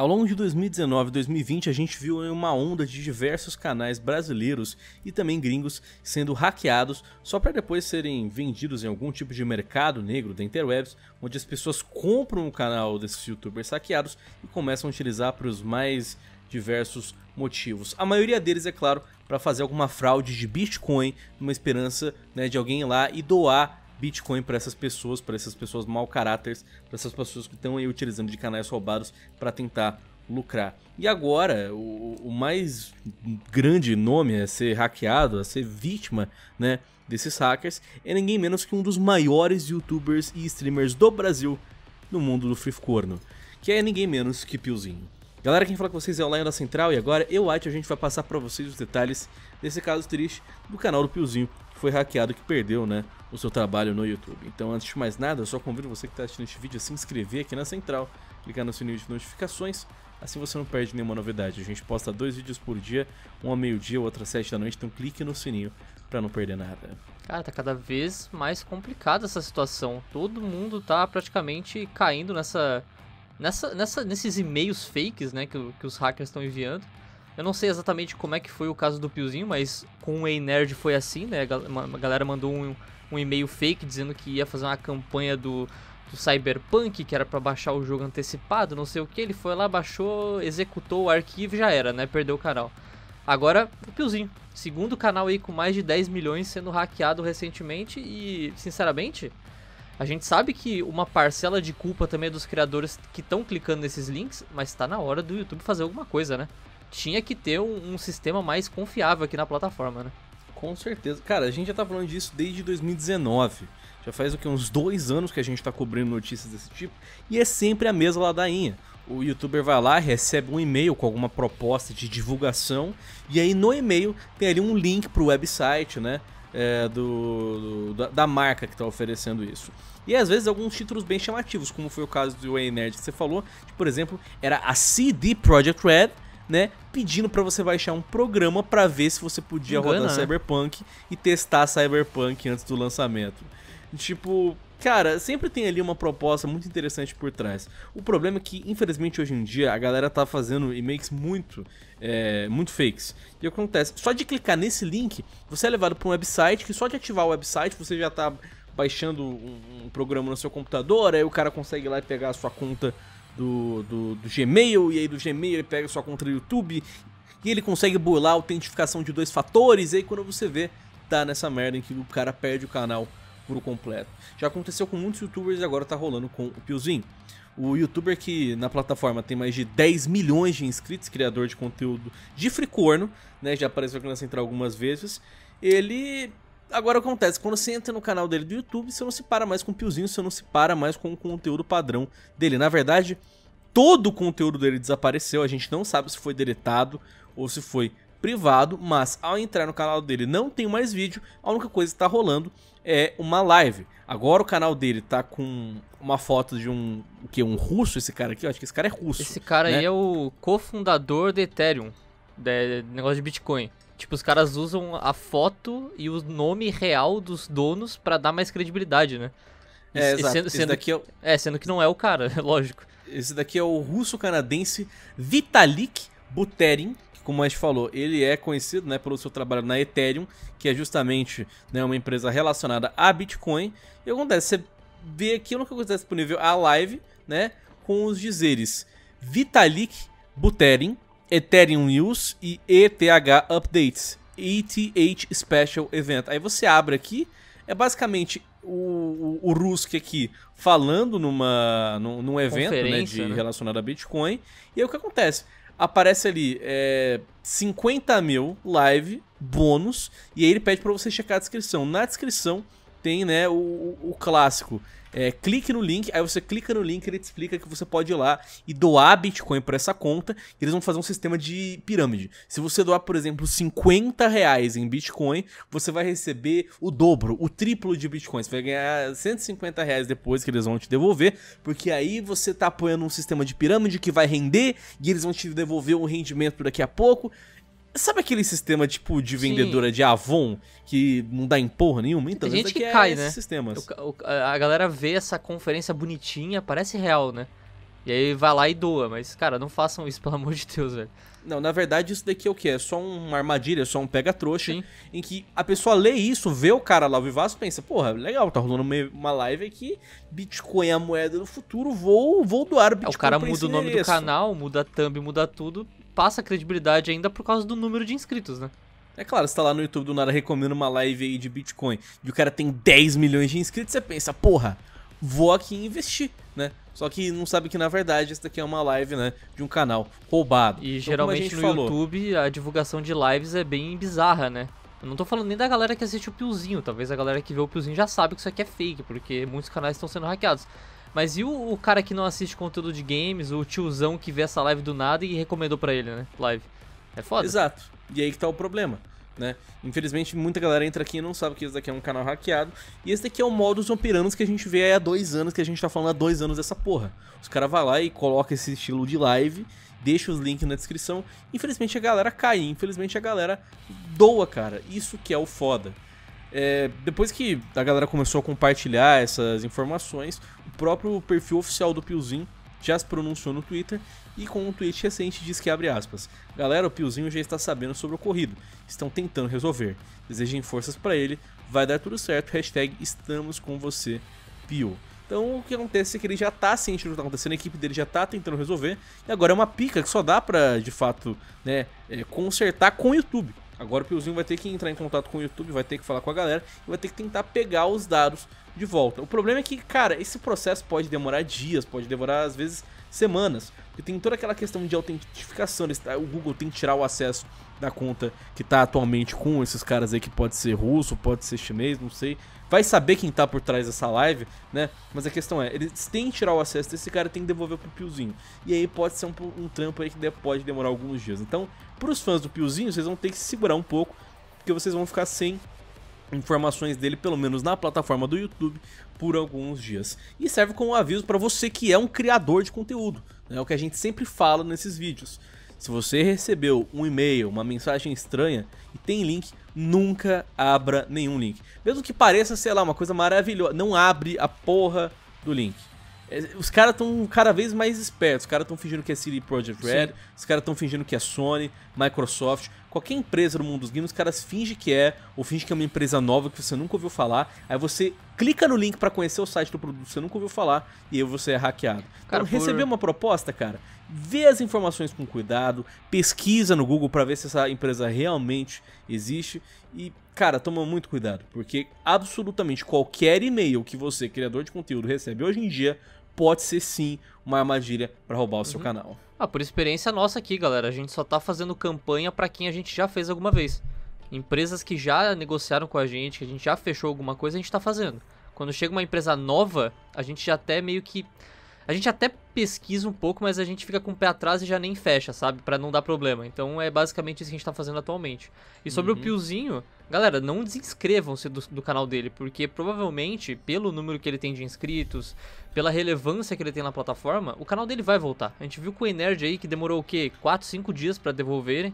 Ao longo de 2019 e 2020, a gente viu uma onda de diversos canais brasileiros e também gringos sendo hackeados só para depois serem vendidos em algum tipo de mercado negro da interwebs, onde as pessoas compram o canal desses youtubers hackeados e começam a utilizar para os mais diversos motivos. A maioria deles, é claro, para fazer alguma fraude de Bitcoin, numa esperança né, de alguém ir lá e doar Bitcoin para essas pessoas, para essas pessoas mau caráteres, para essas pessoas que estão aí utilizando de canais roubados para tentar lucrar. E agora, o, o, mais grande nome a ser hackeado, a ser vítima né, desses hackers, é ninguém menos que um dos maiores youtubers e streamers do Brasil no mundo do free corno, que é ninguém menos que Piozinho. Galera, quem fala com vocês é o Lion da Central e agora eu, Ati, a gente vai passar para vocês os detalhes desse caso triste do canal do Piozinho, que foi hackeado, que perdeu, né? o seu trabalho no YouTube. Então, antes de mais nada, eu só convido você que está assistindo este vídeo a se inscrever aqui na Central, clicar no sininho de notificações, assim você não perde nenhuma novidade. A gente posta dois vídeos por dia, um ao meio-dia, outro às sete da noite, então clique no sininho para não perder nada. Cara, tá cada vez mais complicada essa situação. Todo mundo tá praticamente caindo nessa, nessa, nessa nesses e-mails fakes, né, que, que os hackers estão enviando. Eu não sei exatamente como é que foi o caso do Piozinho, mas com o Ei Nerd foi assim, né? A galera mandou um, um e-mail fake dizendo que ia fazer uma campanha do, do Cyberpunk, que era para baixar o jogo antecipado, não sei o que. Ele foi lá, baixou, executou o arquivo já era, né? Perdeu o canal. Agora, o Piozinho, segundo canal aí com mais de 10 milhões sendo hackeado recentemente e, sinceramente, a gente sabe que uma parcela de culpa também é dos criadores que estão clicando nesses links, mas está na hora do YouTube fazer alguma coisa, né? Tinha que ter um, um sistema mais confiável aqui na plataforma, né? Com certeza. Cara, a gente já tá falando disso desde 2019. Já faz o que? Uns dois anos que a gente tá cobrindo notícias desse tipo. E é sempre a mesma ladainha. O youtuber vai lá, recebe um e-mail com alguma proposta de divulgação. E aí no e-mail tem ali um link pro website, né? É, do, do da, marca que tá oferecendo isso. E às vezes alguns títulos bem chamativos, como foi o caso do Way Nerd que você falou, que, por exemplo, era a CD Projekt Red né, pedindo para você baixar um programa para ver se você podia Engana, rodar né? Cyberpunk e testar Cyberpunk antes do lançamento. Tipo, cara, sempre tem ali uma proposta muito interessante por trás. O problema é que, infelizmente, hoje em dia, a galera tá fazendo e-mails muito, é, muito fakes. E acontece, só de clicar nesse link, você é levado para um website, que só de ativar o website, você já tá baixando um, um programa no seu computador, aí o cara consegue ir lá e pegar a sua conta do, do, do Gmail, e aí do Gmail ele pega sua conta do YouTube e ele consegue burlar a autentificação de dois fatores, e aí quando você vê, tá nessa merda em que o cara perde o canal por completo. Já aconteceu com muitos youtubers e agora tá rolando com o Piozinho. O youtuber que na plataforma tem mais de 10 milhões de inscritos, criador de conteúdo de fricorno, né? Já apareceu aqui na central algumas vezes. Ele Agora acontece, quando você entra no canal dele do YouTube, você não se para mais com o Piozinho, você não se para mais com o conteúdo padrão dele. Na verdade, todo o conteúdo dele desapareceu, a gente não sabe se foi deletado ou se foi privado, mas ao entrar no canal dele não tem mais vídeo, a única coisa que está rolando é uma live. Agora o canal dele tá com uma foto de um, o que, um russo esse cara aqui, eu acho que esse cara é russo. Esse cara né? aí é o cofundador do Ethereum, de, de negócio de Bitcoin. Tipo, os caras usam a foto e o nome real dos donos para dar mais credibilidade, né? É, exato. Sendo, sendo daqui é, o... é, sendo que não é o cara, é lógico. Esse daqui é o russo-canadense Vitalik Buterin, que, como a gente falou, ele é conhecido né, pelo seu trabalho na Ethereum, que é justamente né, uma empresa relacionada a Bitcoin. E acontece, você vê aqui, que acontece está disponível é a live, né, com os dizeres Vitalik Buterin, Ethereum News e ETH Updates, ETH Special Event. Aí você abre aqui, é basicamente o, o, o Rusk aqui falando numa, num, num evento né, de, né? relacionado a Bitcoin. E aí o que acontece? Aparece ali é, 50 mil live, bônus, e aí ele pede para você checar a descrição. Na descrição tem né, o, o clássico. É, clique no link, aí você clica no link, ele te explica que você pode ir lá e doar Bitcoin para essa conta, e eles vão fazer um sistema de pirâmide. Se você doar, por exemplo, 50 reais em Bitcoin, você vai receber o dobro, o triplo de Bitcoin. Você vai ganhar 150 reais depois que eles vão te devolver, porque aí você tá apoiando um sistema de pirâmide que vai render, e eles vão te devolver um rendimento daqui a pouco. Sabe aquele sistema, tipo, de vendedora Sim. de Avon que não dá em porra nenhuma? Então, Tem gente que é cai, é né? Sistemas. O, o, a galera vê essa conferência bonitinha, parece real, né? E aí vai lá e doa, mas, cara, não façam isso, pelo amor de Deus, velho. Não, na verdade, isso daqui é o quê? É só uma armadilha, é só um pega-trouxa, em que a pessoa lê isso, vê o cara lá o vivaço e pensa, porra, legal, tá rolando uma live aqui, Bitcoin é a moeda do futuro, vou, vou doar é, o Bitcoin. É, o cara muda o nome do canal, muda a thumb, muda tudo, passa credibilidade ainda por causa do número de inscritos, né? É claro, você tá lá no YouTube do nada recomendo uma live aí de Bitcoin e o cara tem 10 milhões de inscritos, você pensa, porra, vou aqui investir, né? Só que não sabe que na verdade isso daqui é uma live, né, de um canal roubado. E então, geralmente no falou... YouTube a divulgação de lives é bem bizarra, né? Eu não tô falando nem da galera que assiste o Piozinho, talvez a galera que vê o Piozinho já sabe que isso aqui é fake, porque muitos canais estão sendo hackeados. Mas e o, o, cara que não assiste conteúdo de games, o tiozão que vê essa live do nada e recomendou para ele, né? Live. É foda. Exato. E aí que tá o problema, né? Infelizmente, muita galera entra aqui e não sabe que isso daqui é um canal hackeado. E esse daqui é o modus operandi que a gente vê há dois anos, que a gente tá falando há dois anos dessa porra. Os caras vão lá e colocam esse estilo de live, deixa os links na descrição. Infelizmente a galera cai, infelizmente a galera doa, cara. Isso que é o foda. É, depois que a galera começou a compartilhar essas informações, próprio perfil oficial do Piozinho já se pronunciou no Twitter e com um tweet recente diz que abre aspas: "Galera, o Piozinho já está sabendo sobre o ocorrido. Estão tentando resolver. Desejem forças para ele. Vai dar tudo certo. Hashtag estamos com você, Pio." Então o que acontece é que ele já está ciente do que está acontecendo, a equipe dele já está tentando resolver, e agora é uma pica que só dá para de fato, né, é, consertar com o YouTube. Agora o Piozinho vai ter que entrar em contato com o YouTube, vai ter que falar com a galera e vai ter que tentar pegar os dados de volta. O problema é que, cara, esse processo pode demorar dias, pode demorar às vezes semanas. Porque tem toda aquela questão de autentificação. Ah, o Google tem que tirar o acesso da conta que está atualmente com esses caras aí, que pode ser russo, pode ser chinês, não sei. Vai saber quem está por trás dessa live, né? Mas a questão é, eles têm que tirar o acesso desse cara tem que devolver pro Piozinho. E aí pode ser um, um trampo aí que pode demorar alguns dias. Então, para os fãs do Piozinho, vocês vão ter que segurar um pouco, porque vocês vão ficar sem informações dele, pelo menos na plataforma do YouTube, por alguns dias. E serve como um aviso para você que é um criador de conteúdo, né? é o que a gente sempre fala nesses vídeos. Se você recebeu um e-mail, uma mensagem estranha e tem link, nunca abra nenhum link. Mesmo que pareça, sei lá, uma coisa maravilhosa, não abre a porra do link. É, os caras estão cada vez mais espertos. Os caras estão fingindo que é CD Projekt Red, Sim. os caras estão fingindo que é Sony, Microsoft. Qualquer empresa do mundo dos games, os caras fingem que é, ou fingem que é uma empresa nova que você nunca ouviu falar. Aí você clica no link para conhecer o site do produto que você nunca ouviu falar e aí você é hackeado. Então, cara, então, por... receber uma proposta, cara, vê as informações com cuidado, pesquisa no Google para ver se essa empresa realmente existe e cara, toma muito cuidado, porque absolutamente qualquer e-mail que você, criador de conteúdo, recebe hoje em dia pode ser sim uma armadilha para roubar o seu uhum. canal. Ah, por experiência nossa aqui, galera, a gente só tá fazendo campanha para quem a gente já fez alguma vez. Empresas que já negociaram com a gente, que a gente já fechou alguma coisa, a gente tá fazendo. Quando chega uma empresa nova, a gente já até meio que a gente até pesquisa um pouco, mas a gente fica com o pé atrás e já nem fecha, sabe? para não dar problema. Então é basicamente isso que a gente tá fazendo atualmente. E sobre uhum. o Piozinho, galera, não desinscrevam-se do, do, canal dele, porque provavelmente, pelo número que ele tem de inscritos, pela relevância que ele tem na plataforma, o canal dele vai voltar. A gente viu com o Enerd aí que demorou o quê? 4, 5 dias para devolverem.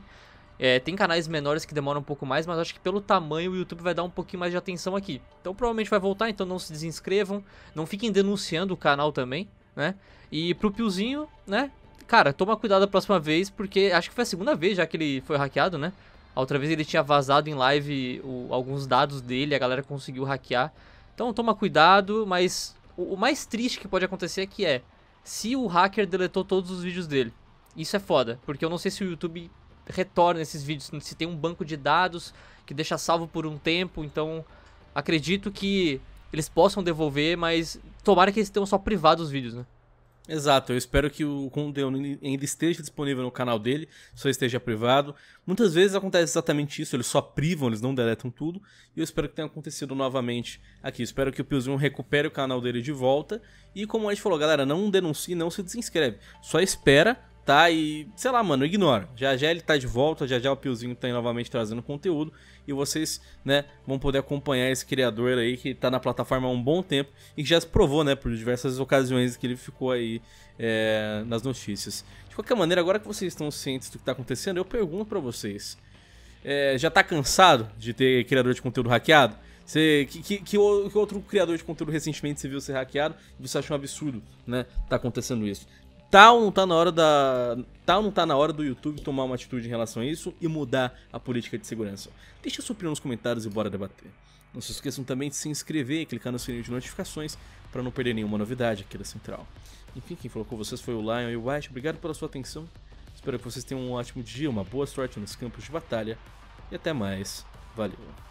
É, tem canais menores que demoram um pouco mais, mas acho que pelo tamanho o YouTube vai dar um pouquinho mais de atenção aqui. Então provavelmente vai voltar, então não se desinscrevam, não fiquem denunciando o canal também, né? E pro Piozinho, né? Cara, toma cuidado a próxima vez, porque acho que foi a segunda vez já que ele foi hackeado, né? A outra vez ele tinha vazado em live o, alguns dados dele, a galera conseguiu hackear. Então toma cuidado, mas o, o mais triste que pode acontecer é que é se o hacker deletou todos os vídeos dele. Isso é foda, porque eu não sei se o YouTube retorna esses vídeos, se tem um banco de dados que deixa salvo por um tempo, então acredito que eles possam devolver, mas tomara que eles tenham só privado os vídeos, né? Exato, eu espero que o Condeu ainda esteja disponível no canal dele, só esteja privado. Muitas vezes acontece exatamente isso, eles só privam, eles não deletam tudo, e eu espero que tenha acontecido novamente aqui. Espero que o Piozinho recupere o canal dele de volta. E como a gente falou, galera, não denuncie, não se desinscreve. Só espera tá? E, sei lá, mano, ignora. Já já ele tá de volta, já já o Piozinho tá aí novamente trazendo conteúdo. E vocês, né, vão poder acompanhar esse criador aí que tá na plataforma há um bom tempo e que já se provou, né, por diversas ocasiões que ele ficou aí é, nas notícias. De qualquer maneira, agora que vocês estão cientes do que tá acontecendo, eu pergunto para vocês: é, já tá cansado de ter criador de conteúdo hackeado? Você, que, que, que, outro criador de conteúdo recentemente se viu ser hackeado e você acha um absurdo, né? Tá acontecendo isso. Tá ou não tá na hora da. Tá ou não tá na hora do YouTube tomar uma atitude em relação a isso e mudar a política de segurança? Deixa sua opinião nos comentários e bora debater. Não se esqueçam também de se inscrever e clicar no sininho de notificações para não perder nenhuma novidade aqui da Central. Enfim, quem falou com vocês foi o Lion e o White. Obrigado pela sua atenção. Espero que vocês tenham um ótimo dia, uma boa sorte nos campos de batalha e até mais. Valeu!